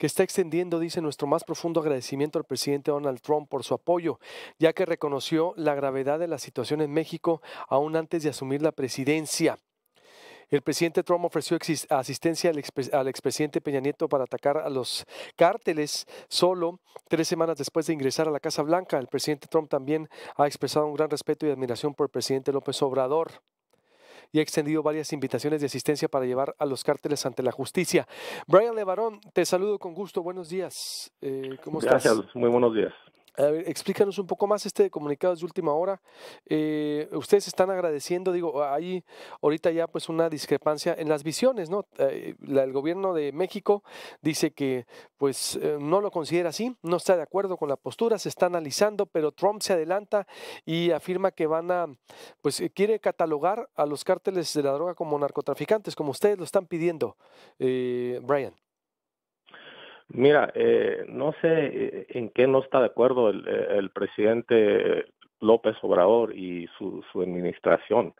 que está extendiendo, dice, nuestro más profundo agradecimiento al presidente Donald Trump por su apoyo, ya que reconoció la gravedad de la situación en México aún antes de asumir la presidencia. El presidente Trump ofreció asistencia al, expresidente Peña Nieto para atacar a los cárteles solo tres semanas después de ingresar a la Casa Blanca. El presidente Trump también ha expresado un gran respeto y admiración por el presidente López Obrador y ha extendido varias invitaciones de asistencia para llevar a los cárteles ante la justicia. Brian Levarón, te saludo con gusto. Buenos días. Eh, ¿Cómo Gracias, muy buenos días. A ver, explícanos un poco más este comunicado de última hora. Eh, ustedes están agradeciendo, digo, hay ahorita ya pues una discrepancia en las visiones, ¿no? Eh, el gobierno de México dice que pues eh, no lo considera así, no está de acuerdo con la postura, se está analizando, pero Trump se adelanta y afirma que van a, pues quiere catalogar a los cárteles de la droga como narcotraficantes, como ustedes lo están pidiendo, Brian. Mira, eh, no sé eh, en qué no está de acuerdo eh, el, presidente López Obrador y su, su administración.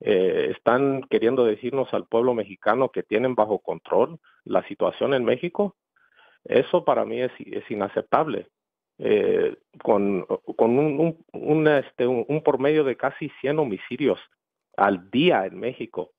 Eh, están queriendo decirnos al pueblo mexicano que tienen bajo control la situación en México. Eso para mí es, inaceptable. con con un, un, este, un, por medio de casi 100 homicidios al día en México,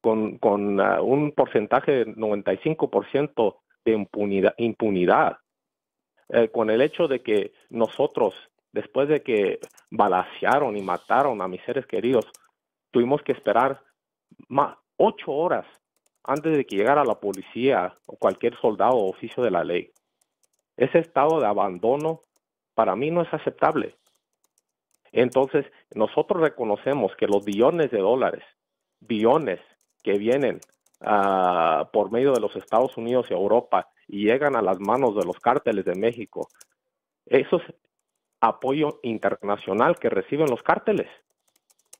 con, con ah, un porcentaje de 95% de impunidad, impunidad. Eh, con el hecho de que nosotros, después de que balacearon y mataron a mis seres queridos, tuvimos que esperar más ocho horas antes de que llegara la policía o cualquier soldado o oficio de la ley. Ese estado de abandono para mí no es aceptable. Entonces, nosotros reconocemos que los billones de dólares, billones que vienen Ah, por medio de los Estados Unidos y Europa y llegan a las manos de los cárteles de México. Eso es apoyo internacional que reciben los cárteles.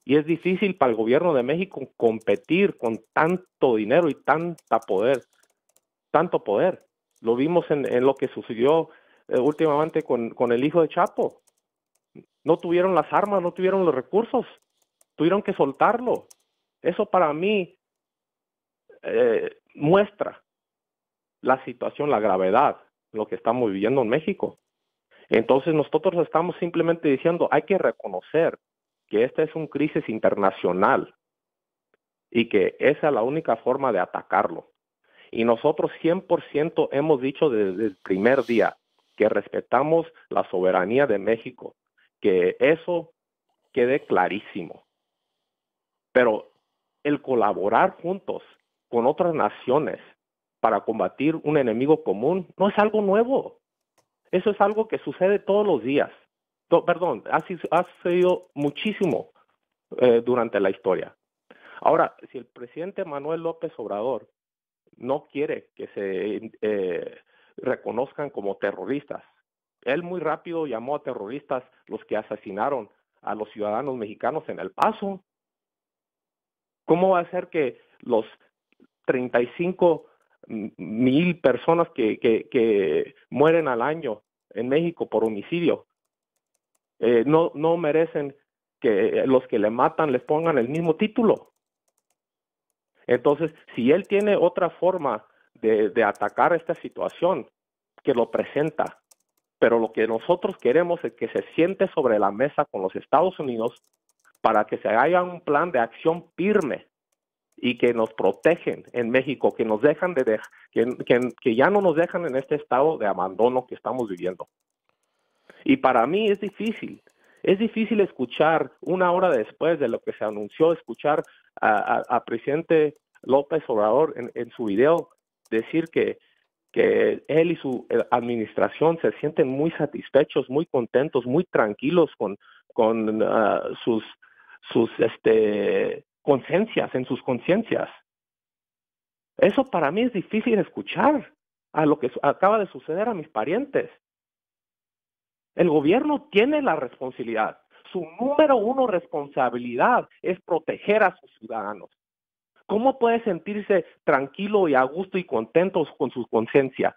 Y es difícil para el gobierno de México competir con tanto dinero y tanta poder, tanto poder. Lo vimos en, lo que sucedió eh, últimamente con, con el hijo de Chapo. No tuvieron las armas, no tuvieron los recursos, tuvieron que soltarlo. Eso para mí eh, muestra la situación, la gravedad, lo que estamos viviendo en México. Entonces nosotros estamos simplemente diciendo, hay que reconocer que esta es una crisis internacional y que esa es la única forma de atacarlo. Y nosotros 100% hemos dicho desde el primer día que respetamos la soberanía de México, que eso quede clarísimo. Pero el colaborar juntos con otras naciones para combatir un enemigo común no es algo nuevo. Eso es algo que sucede todos los días. perdón, ha, sucedido muchísimo eh, durante la historia. Ahora, si el presidente Manuel López Obrador no quiere que se eh, reconozcan como terroristas, él muy rápido llamó a terroristas los que asesinaron a los ciudadanos mexicanos en El Paso. ¿Cómo va a ser que los 35 mil personas que, que, mueren al año en México por homicidio. Eh, no, no merecen que los que le matan les pongan el mismo título. Entonces, si él tiene otra forma de, de atacar esta situación, que lo presenta. Pero lo que nosotros queremos es que se siente sobre la mesa con los Estados Unidos para que se haga un plan de acción firme y que nos protegen en México, que nos dejan de, que, ya no nos dejan en este estado de abandono que estamos viviendo. Y para mí es difícil, es difícil escuchar una hora después de lo que se anunció, escuchar a, presidente López Obrador en, su video decir que, que él y su eh, administración se sienten muy satisfechos, muy contentos, muy tranquilos con, con ah, sus, sus este, conciencias, en sus conciencias. Eso para mí es difícil escuchar a lo que acaba de suceder a mis parientes. El gobierno tiene la responsabilidad. Su número uno responsabilidad es proteger a sus ciudadanos. ¿Cómo puede sentirse tranquilo y a gusto y contento con su conciencia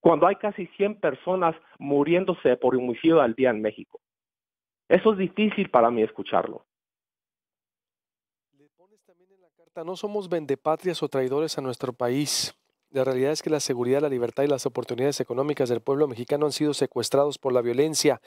cuando hay casi 100 personas muriéndose por homicidio al día en México? Eso es difícil para mí escucharlo. no somos vendepatrias o traidores a nuestro país. La realidad es que la seguridad, la libertad y las oportunidades económicas del pueblo mexicano han sido secuestrados por la violencia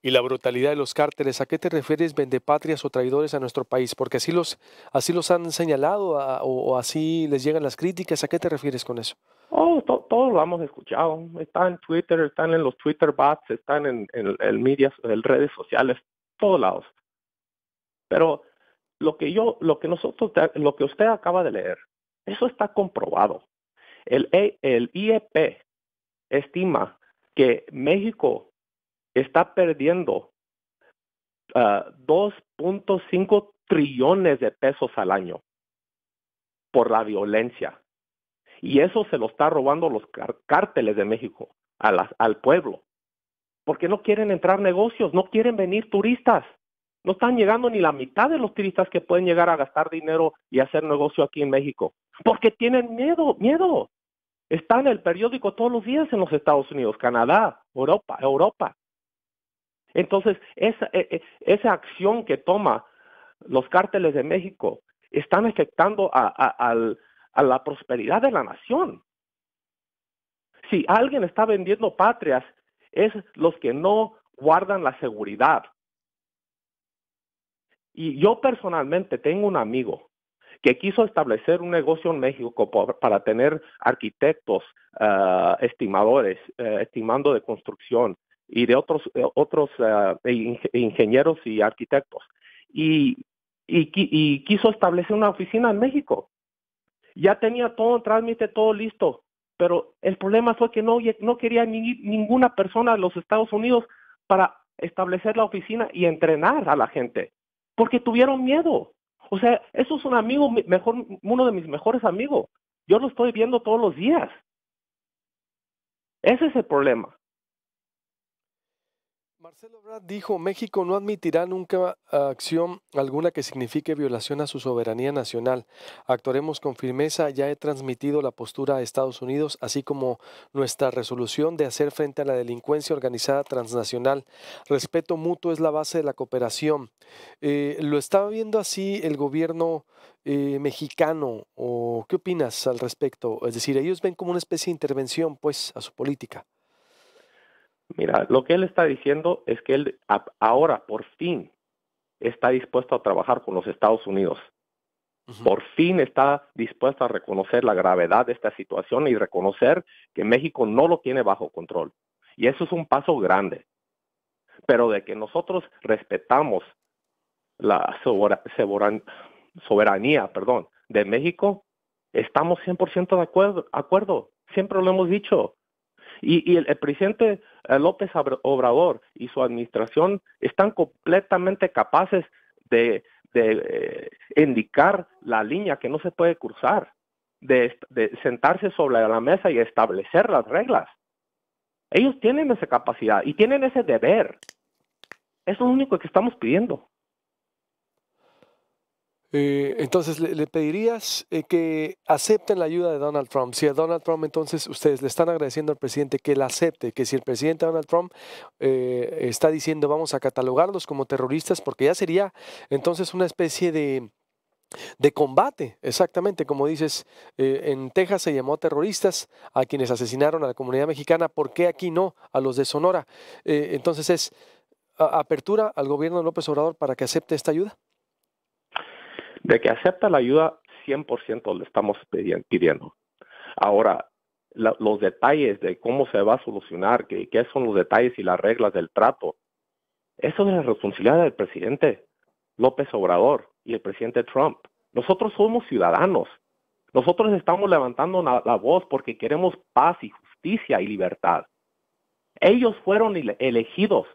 y la brutalidad de los cárteles. ¿A qué te refieres, vendepatrias o traidores a nuestro país? Porque así los, así los han señalado o, así les llegan las críticas. ¿A qué te refieres con eso? Oh, todos lo hemos escuchado. Están en Twitter, están en los Twitter bots, están en, en, media, en redes sociales, todos lados. Pero lo que yo, lo que nosotros, lo que usted acaba de leer, eso está comprobado. El, e, IEP estima que México está perdiendo 2.5 ah, trillones de pesos al año por la violencia. Y eso se lo está robando los cárteles de México a las, al pueblo. Porque no quieren entrar negocios, no quieren venir turistas. No están llegando ni la mitad de los turistas que pueden llegar a gastar dinero y hacer negocio aquí en México, porque tienen miedo, miedo. Está en el periódico todos los días en los Estados Unidos, Canadá, Europa, Europa. Entonces, esa, e, e, acción que toma los cárteles de México están afectando a la prosperidad de la nación. Si alguien está vendiendo patrias, es los que no guardan la seguridad, y yo personalmente tengo un amigo que quiso establecer un negocio en México para tener arquitectos, ah, estimadores, eh, estimando de construcción y de otros, eh, otros ah, e e ingenieros y arquitectos. Y, quiso establecer una oficina en México. Ya tenía todo el trámite, todo listo, pero el problema fue que no, no quería ninguna persona de los Estados Unidos para establecer la oficina y entrenar a la gente porque tuvieron miedo. O sea, eso es un amigo, mejor, uno de mis mejores amigos. Yo lo estoy viendo todos los días. Ese es el problema. Marcelo Brad dijo, México no admitirá nunca acción alguna que signifique violación a su soberanía nacional. Actuaremos con firmeza. Ya he transmitido la postura a Estados Unidos, así como nuestra resolución de hacer frente a la delincuencia organizada transnacional. Respeto mutuo es la base de la cooperación. Eh, ¿Lo está viendo así el gobierno eh, mexicano? ¿O qué opinas al respecto? Es decir, ellos ven como una especie de intervención, pues, a su política. Mira, lo que él está diciendo es que él ahora por fin está dispuesto a trabajar con los Estados Unidos. Por fin está dispuesto a reconocer la gravedad de esta situación y reconocer que México no lo tiene bajo control. Y eso es un paso grande. Pero de que nosotros respetamos la soberanía perdón, de México, estamos 100% de acuerdo, acuerdo. Siempre lo hemos dicho. Y, el, presidente eh, López Obrador y su administración están completamente capaces de, eh, indicar la línea que no se puede cruzar, de, de sentarse sobre la mesa y establecer las reglas. Ellos tienen esa capacidad y tienen ese deber. Es lo único que estamos pidiendo. Eh, entonces, le, pedirías eh, que acepten la ayuda de Donald Trump. Si a Donald Trump, entonces, ustedes le están agradeciendo al presidente que la acepte, que si el presidente Donald Trump eh, está diciendo vamos a catalogarlos como terroristas, porque ya sería entonces una especie de, combate, exactamente, como dices, en Texas se llamó terroristas a quienes asesinaron a la comunidad mexicana, ¿por qué aquí no a los de Sonora? entonces es apertura al gobierno de López Obrador para que acepte esta ayuda de que acepta la ayuda 100% le estamos pidiendo. Ahora, los detalles de cómo se va a solucionar, qué son los detalles y las reglas del trato, eso es la responsabilidad del presidente López Obrador y el presidente Trump. Nosotros somos ciudadanos. Nosotros estamos levantando la voz porque queremos paz y justicia y libertad. Ellos fueron elegidos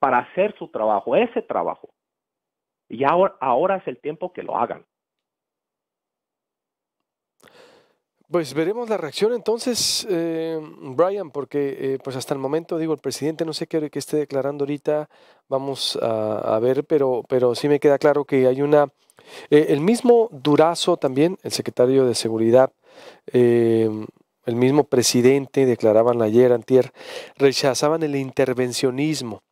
para hacer su trabajo, ese trabajo. Y ahora, es el tiempo que lo hagan. Pues veremos la reacción entonces, eh, Brian, porque eh, pues hasta el momento, digo, el presidente no sé qué, que esté declarando ahorita, vamos a, ver, pero, pero sí me queda claro que hay una... Eh, el mismo Durazo también, el secretario de Seguridad, el mismo presidente, declaraban ayer, antier, rechazaban el intervencionismo.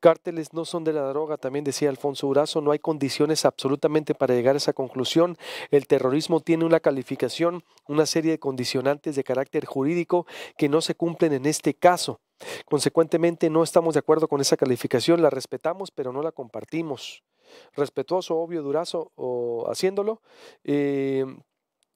Cárteles no son de la droga, también decía Alfonso Urazo, no hay condiciones absolutamente para llegar a esa conclusión. El terrorismo tiene una calificación, una serie de condicionantes de carácter jurídico que no se cumplen en este caso. Consecuentemente, no estamos de acuerdo con esa calificación, la respetamos, pero no la compartimos. Respetuoso, obvio, durazo, o haciéndolo, eh,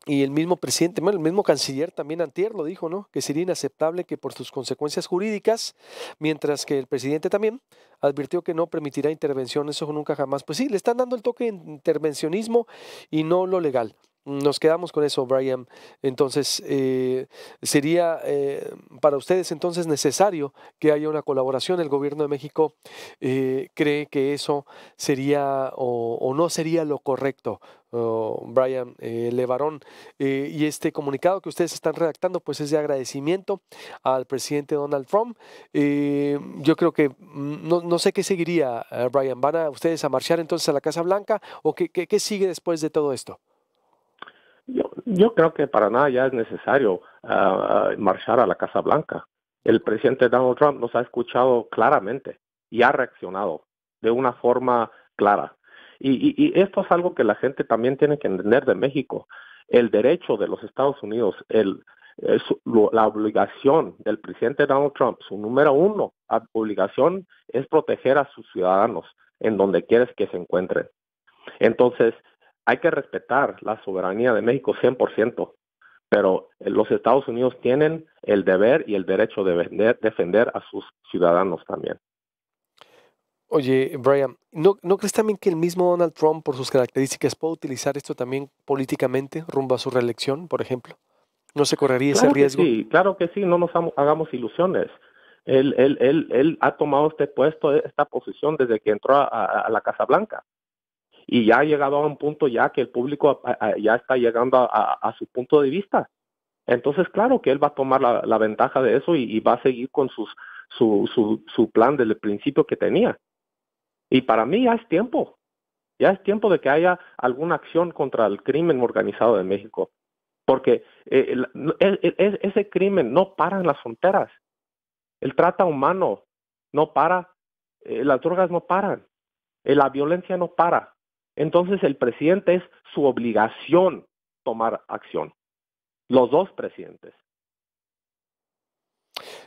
y el mismo presidente, bueno, el mismo canciller también antier lo dijo, ¿no? Que sería inaceptable que por sus consecuencias jurídicas, mientras que el presidente también advirtió que no permitirá intervención, eso nunca jamás. Pues sí, le están dando el toque de intervencionismo y no lo legal. Nos quedamos con eso, Brian. Entonces, eh, sería eh, para ustedes entonces necesario que haya una colaboración. El gobierno de México eh, cree que eso sería o, no sería lo correcto oh, Brian Levarón. y este comunicado que ustedes están redactando, pues es de agradecimiento al presidente Donald Trump. yo creo que mm, no, sé qué seguiría, Brian. ¿Van a ustedes a marchar entonces a la Casa Blanca o qué sigue después de todo esto? yo creo que para nada ya es necesario ah, ah, marchar a la Casa Blanca. El presidente Donald Trump nos ha escuchado claramente y ha reaccionado de una forma clara. Y, esto es algo que la gente también tiene que entender de México. El derecho de los Estados Unidos, eh, la obligación del presidente Donald Trump, su número uno obligación es proteger a sus ciudadanos en donde quieres que se encuentren. Entonces, hay que respetar la soberanía de México 100%, pero los Estados Unidos tienen el deber y el derecho de defender a sus ciudadanos también. Oye, Brian, ¿no, ¿no crees también que el mismo Donald Trump, por sus características, puede utilizar esto también políticamente rumbo a su reelección, por ejemplo? ¿No se correría ese riesgo? sí, claro que sí, no nos hagamos ilusiones. Él, él, él, él ha tomado este puesto, esta posición desde que entró a la Casa Blanca y ya ha llegado a un punto ya que el público ya está llegando a, su punto de vista. Entonces, claro que él va a tomar la, ventaja de eso y, va a seguir con su, su, su plan del principio que tenía. Y para mí ya es tiempo, ya es tiempo de que haya alguna acción contra el crimen organizado de México, porque eh, ese crimen no para en las fronteras, el trata humano no para, eh, las drogas no paran, eh, la violencia no para, entonces el presidente es su obligación tomar acción. Los dos presidentes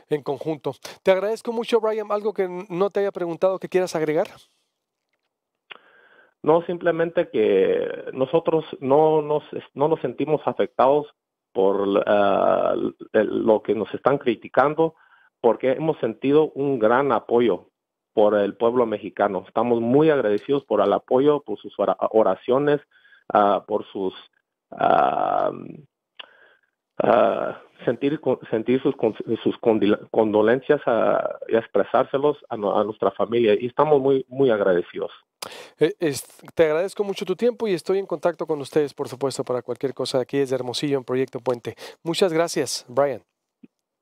en conjunto. Te agradezco mucho, Brian. ¿Algo que no te haya preguntado que quieras agregar? No, simplemente que nosotros no nos, no sentimos afectados por ah, lo que nos están criticando, porque hemos sentido un gran apoyo por el pueblo mexicano. Estamos muy agradecidos por el apoyo, por sus oraciones, ah, por sus ah, ah, sentir sentir sus sus condolencias y expresárselos a, nuestra familia y estamos muy muy agradecidos. E, te agradezco mucho tu tiempo y estoy en contacto con ustedes, por supuesto, para cualquier cosa aquí desde Hermosillo en Proyecto Puente. Muchas gracias, Brian.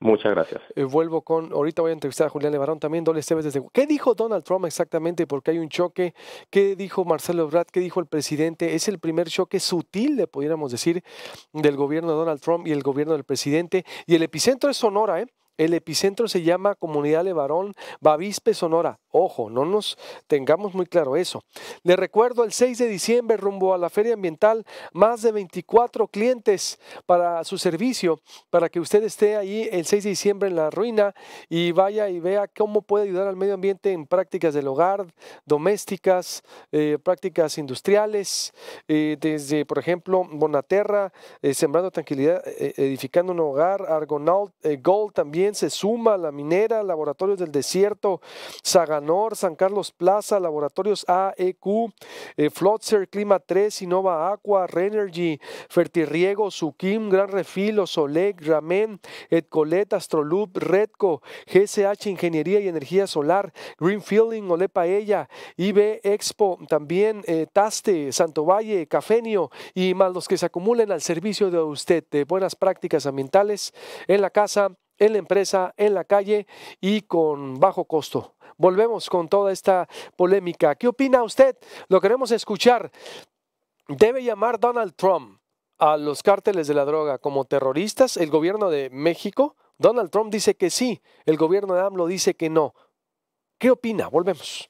Muchas gracias. Eh, vuelvo con, ahorita voy a entrevistar a Julián Levarón también, Doble Esteves desde... ¿Qué dijo Donald Trump exactamente? Porque hay un choque. ¿Qué dijo Marcelo Ebrard? ¿Qué dijo el presidente? Es el primer choque sutil, le pudiéramos decir, del gobierno de Donald Trump y el gobierno del presidente. Y el epicentro es Sonora, ¿eh? El epicentro se llama Comunidad Levarón, Bavispe, Sonora. Ojo, no nos tengamos muy claro eso. Le recuerdo, el 6 de diciembre, rumbo a la Feria Ambiental, más de 24 clientes para su servicio, para que usted esté ahí el 6 de diciembre en la ruina y vaya y vea cómo puede ayudar al medio ambiente en prácticas del hogar, domésticas, eh, prácticas industriales, eh, desde, por ejemplo, Bonaterra, eh, Sembrando Tranquilidad, edificando un hogar, Argonaut, Gold también se suma La Minera, Laboratorios del Desierto, Saganor, San Carlos Plaza, Laboratorios AEQ, flotser eh, Flotzer, Clima 3, Innova Aqua, Renergy, Fertirriego, Sukim, Gran Refilo, Solec, Ramen, Etcolet, Astrolub, Redco, GCH Ingeniería y Energía Solar, Greenfielding, Olepaella, Ella, IB Expo, también eh, Taste, Santo Valle, Cafenio y más los que se acumulen al servicio de usted de buenas prácticas ambientales en la casa en la empresa, en la calle y con bajo costo. Volvemos con toda esta polémica. ¿Qué opina usted? Lo queremos escuchar. ¿Debe llamar Donald Trump a los cárteles de la droga como terroristas? ¿El gobierno de México? Donald Trump dice que sí, el gobierno de AMLO dice que no. ¿Qué opina? Volvemos.